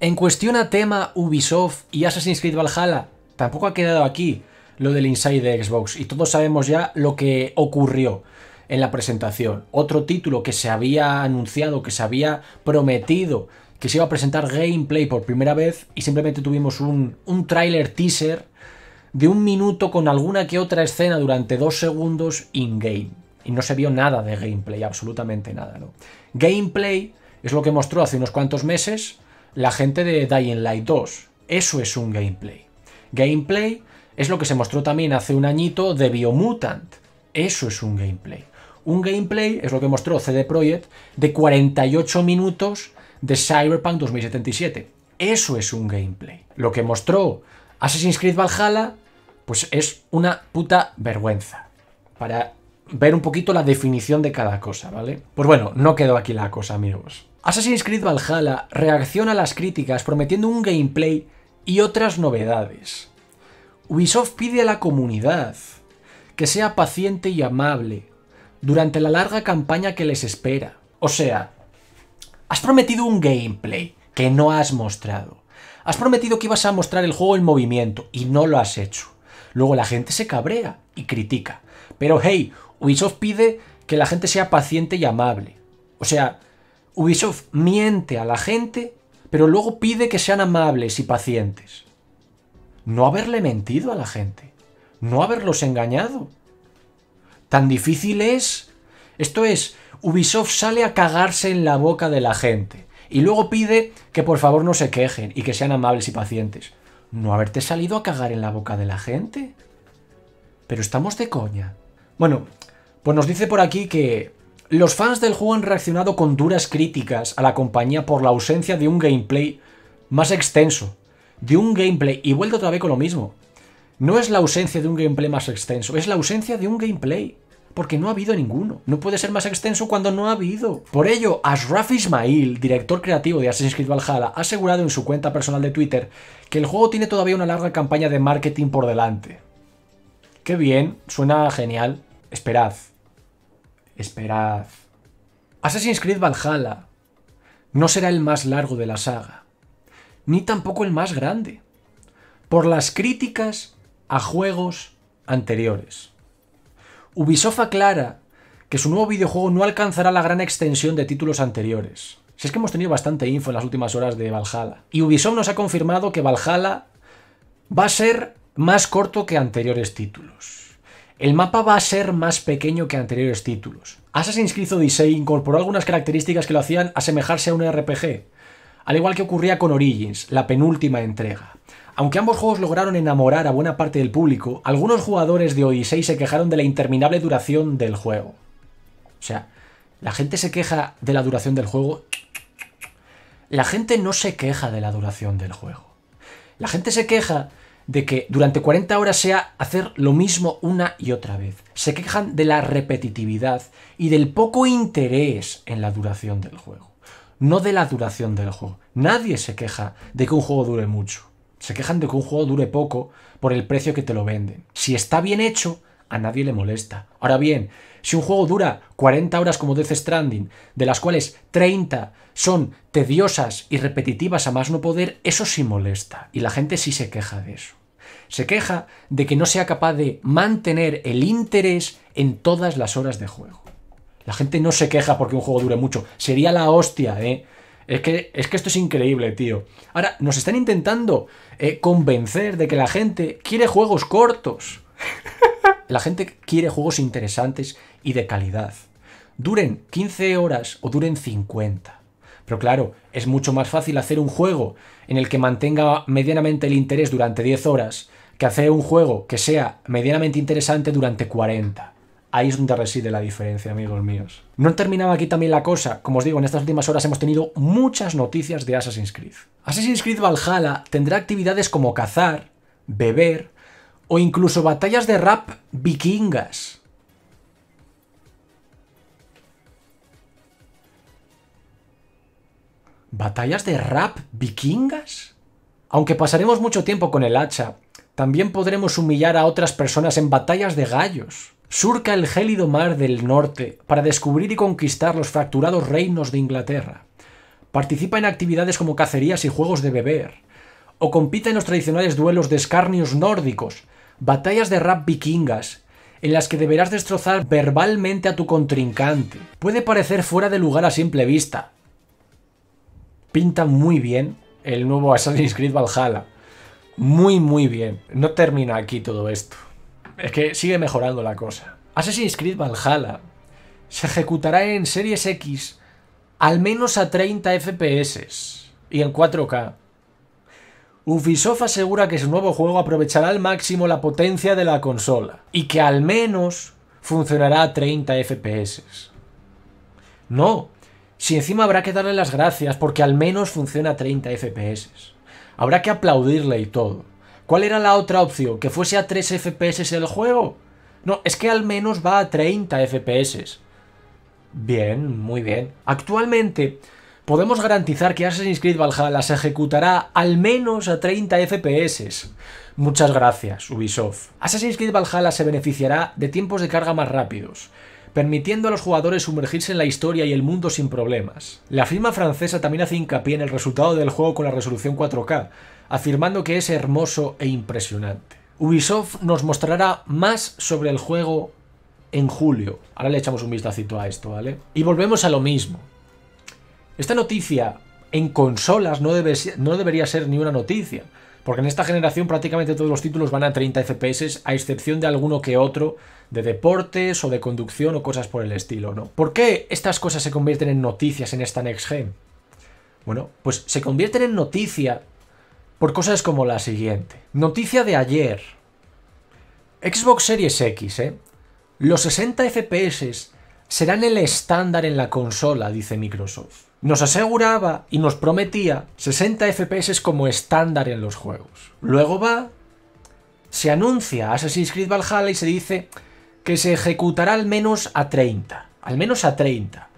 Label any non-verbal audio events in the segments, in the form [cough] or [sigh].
En cuestión a tema Ubisoft y Assassin's Creed Valhalla, tampoco ha quedado aquí lo del Inside de Xbox y todos sabemos ya lo que ocurrió en la presentación. Otro título que se había anunciado, que se había prometido que se iba a presentar gameplay por primera vez y simplemente tuvimos un, trailer teaser de un minuto con alguna que otra escena durante dos segundos in-game. Y no se vio nada de gameplay, absolutamente nada. ¿no? Gameplay es lo que mostró hace unos cuantos meses la gente de Dying Light 2. Eso es un gameplay. Gameplay es lo que se mostró también hace un añito de Biomutant. Eso es un gameplay. Un gameplay es lo que mostró CD Projekt de 48 minutos de Cyberpunk 2077. Eso es un gameplay. Lo que mostró Assassin's Creed Valhalla, pues es una puta vergüenza. Para ver un poquito la definición de cada cosa, ¿vale? Pues bueno, no quedó aquí la cosa, amigos. Assassin's Creed Valhalla reacciona a las críticas prometiendo un gameplay y otras novedades. Ubisoft pide a la comunidad que sea paciente y amable durante la larga campaña que les espera. O sea, has prometido un gameplay que no has mostrado. Has prometido que ibas a mostrar el juego en movimiento y no lo has hecho. Luego la gente se cabrea y critica. Pero hey, Ubisoft pide que la gente sea paciente y amable. O sea, Ubisoft miente a la gente, pero luego pide que sean amables y pacientes. No haberle mentido a la gente. No haberlos engañado. Tan difícil es. Esto es, Ubisoft sale a cagarse en la boca de la gente y luego pide que por favor no se quejen y que sean amables y pacientes. No haberte salido a cagar en la boca de la gente. Pero estamos de coña. Bueno, pues nos dice por aquí que los fans del juego han reaccionado con duras críticas a la compañía por la ausencia de un gameplay más extenso. De un gameplay, y vuelto otra vez con lo mismo. No es la ausencia de un gameplay más extenso, es la ausencia de un gameplay. Porque no ha habido ninguno. No puede ser más extenso cuando no ha habido. Por ello, Ashraf Ismail, director creativo de Assassin's Creed Valhalla, ha asegurado en su cuenta personal de Twitter que el juego tiene todavía una larga campaña de marketing por delante. Qué bien, suena genial. Esperad. Esperad. Assassin's Creed Valhalla no será el más largo de la saga, ni tampoco el más grande, por las críticas a juegos anteriores. Ubisoft aclara que su nuevo videojuego no alcanzará la gran extensión de títulos anteriores. Si es que hemos tenido bastante info en las últimas horas de Valhalla. Y Ubisoft nos ha confirmado que Valhalla va a ser más corto que anteriores títulos. El mapa va a ser más pequeño que anteriores títulos. Assassin's Creed Odyssey incorporó algunas características que lo hacían asemejarse a un RPG, al igual que ocurría con Origins, la penúltima entrega. Aunque ambos juegos lograron enamorar a buena parte del público, algunos jugadores de Odyssey se quejaron de la interminable duración del juego. O sea, la gente se queja de la duración del juego. La gente no se queja de la duración del juego. La gente se queja de que durante 40 horas sea hacer lo mismo una y otra vez. Se quejan de la repetitividad y del poco interés en la duración del juego. No de la duración del juego. Nadie se queja de que un juego dure mucho. Se quejan de que un juego dure poco por el precio que te lo venden. Si está bien hecho, a nadie le molesta. Ahora bien, si un juego dura 40 horas como Death Stranding, de las cuales 30 son tediosas y repetitivas a más no poder, eso sí molesta. Y la gente sí se queja de eso. Se queja de que no sea capaz de mantener el interés en todas las horas de juego. La gente no se queja porque un juego dure mucho. Sería la hostia, ¿eh? Es que, esto es increíble, tío. Ahora, nos están intentando eh, convencer de que la gente quiere juegos cortos. [laughs] la gente quiere juegos interesantes y de calidad. Duren 15 horas o duren 50. Pero claro, es mucho más fácil hacer un juego en el que mantenga medianamente el interés durante 10 horas que hacer un juego que sea medianamente interesante durante 40. Ahí es donde reside la diferencia, amigos míos. No terminaba aquí también la cosa. Como os digo, en estas últimas horas hemos tenido muchas noticias de Assassin's Creed. Assassin's Creed Valhalla tendrá actividades como cazar, beber o incluso batallas de rap vikingas. ¿Batallas de rap vikingas? Aunque pasaremos mucho tiempo con el hacha, también podremos humillar a otras personas en batallas de gallos. Surca el gélido mar del norte para descubrir y conquistar los fracturados reinos de Inglaterra. Participa en actividades como cacerías y juegos de beber. O compite en los tradicionales duelos de escarnios nórdicos, batallas de rap vikingas, en las que deberás destrozar verbalmente a tu contrincante. Puede parecer fuera de lugar a simple vista, pinta muy bien el nuevo Assassin's Creed Valhalla. Muy, muy bien. No termina aquí todo esto. Es que sigue mejorando la cosa. Assassin's Creed Valhalla se ejecutará en Series X al menos a 30 FPS y en 4K. Ubisoft asegura que su nuevo juego aprovechará al máximo la potencia de la consola y que al menos funcionará a 30 FPS. No, si encima habrá que darle las gracias porque al menos funciona a 30 FPS. Habrá que aplaudirle y todo. ¿Cuál era la otra opción? ¿Que fuese a 3 FPS el juego? No, es que al menos va a 30 FPS. Bien, muy bien. Actualmente podemos garantizar que Assassin's Creed Valhalla se ejecutará al menos a 30 FPS. Muchas gracias, Ubisoft. Assassin's Creed Valhalla se beneficiará de tiempos de carga más rápidos, permitiendo a los jugadores sumergirse en la historia y el mundo sin problemas. La firma francesa también hace hincapié en el resultado del juego con la resolución 4K, afirmando que es hermoso e impresionante. Ubisoft nos mostrará más sobre el juego en julio. Ahora le echamos un vistacito a esto, ¿vale? Y volvemos a lo mismo. Esta noticia en consolas no, no debería ser ni una noticia, porque en esta generación prácticamente todos los títulos van a 30 FPS, a excepción de alguno que otro de deportes o de conducción o cosas por el estilo, ¿no? ¿Por qué estas cosas se convierten en noticias en esta Next Gen? Bueno, pues se convierten en noticia por cosas como la siguiente. Noticia de ayer. Xbox Series X, ¿eh? Los 60 FPS serán el estándar en la consola, dice Microsoft. Nos aseguraba y nos prometía 60 FPS como estándar en los juegos. Luego va, se anuncia Assassin's Creed Valhalla y se dice que se ejecutará al menos a 30. Al menos a 30.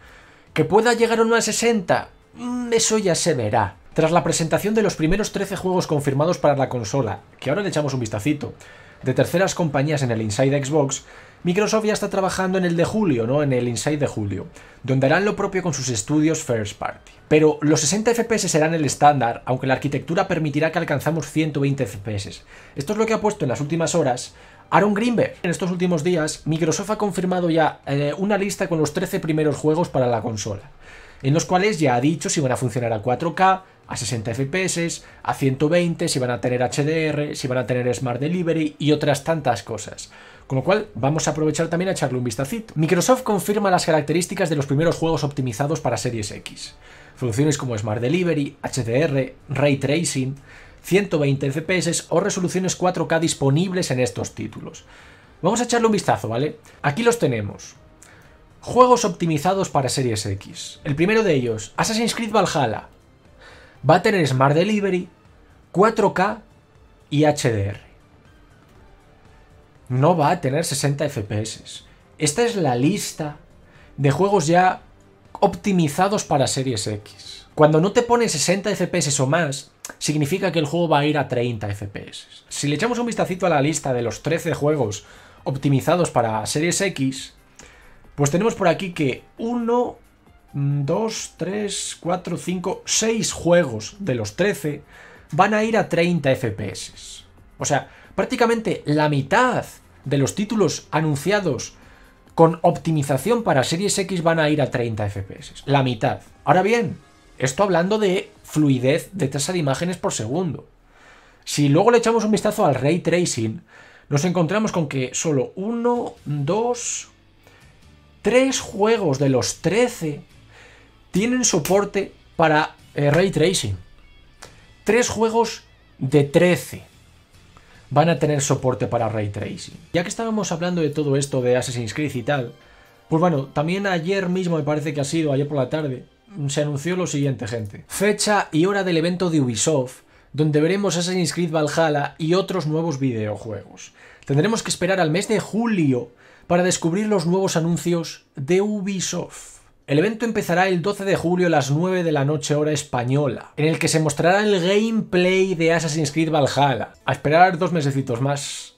Que pueda llegar a unos 60, mm, eso ya se verá. Tras la presentación de los primeros 13 juegos confirmados para la consola, que ahora le echamos un vistacito, de terceras compañías en el Inside Xbox, Microsoft ya está trabajando en el de julio, ¿no? En el Inside de julio, donde harán lo propio con sus estudios first party. Pero los 60 FPS serán el estándar, aunque la arquitectura permitirá que alcanzamos 120 FPS. Esto es lo que ha puesto en las últimas horas Aaron Greenberg. En estos últimos días, Microsoft ha confirmado ya eh, una lista con los 13 primeros juegos para la consola en los cuales ya ha dicho si van a funcionar a 4K, a 60 FPS, a 120, si van a tener HDR, si van a tener Smart Delivery y otras tantas cosas. Con lo cual, vamos a aprovechar también a echarle un vistacito. Microsoft confirma las características de los primeros juegos optimizados para Series X. Funciones como Smart Delivery, HDR, Ray Tracing, 120 FPS o resoluciones 4K disponibles en estos títulos. Vamos a echarle un vistazo, ¿vale? Aquí los tenemos. Juegos optimizados para Series X. El primero de ellos, Assassin's Creed Valhalla. Va a tener Smart Delivery, 4K y HDR. No va a tener 60 FPS. Esta es la lista de juegos ya optimizados para Series X. Cuando no te pone 60 FPS o más, significa que el juego va a ir a 30 FPS. Si le echamos un vistacito a la lista de los 13 juegos optimizados para Series X, pues tenemos por aquí que 1, 2, 3, 4, 5, 6 juegos de los 13 van a ir a 30 FPS. O sea, prácticamente la mitad de los títulos anunciados con optimización para Series X van a ir a 30 FPS. La mitad. Ahora bien, esto hablando de fluidez de tasa de imágenes por segundo. Si luego le echamos un vistazo al ray tracing, nos encontramos con que solo 1, 2, Tres juegos de los 13 tienen soporte para eh, ray tracing. Tres juegos de 13 van a tener soporte para ray tracing. Ya que estábamos hablando de todo esto de Assassin's Creed y tal, pues bueno, también ayer mismo me parece que ha sido, ayer por la tarde, se anunció lo siguiente, gente. Fecha y hora del evento de Ubisoft donde veremos Assassin's Creed Valhalla y otros nuevos videojuegos. Tendremos que esperar al mes de julio para descubrir los nuevos anuncios de Ubisoft. El evento empezará el 12 de julio a las 9 de la noche hora española, en el que se mostrará el gameplay de Assassin's Creed Valhalla. A esperar dos mesecitos más.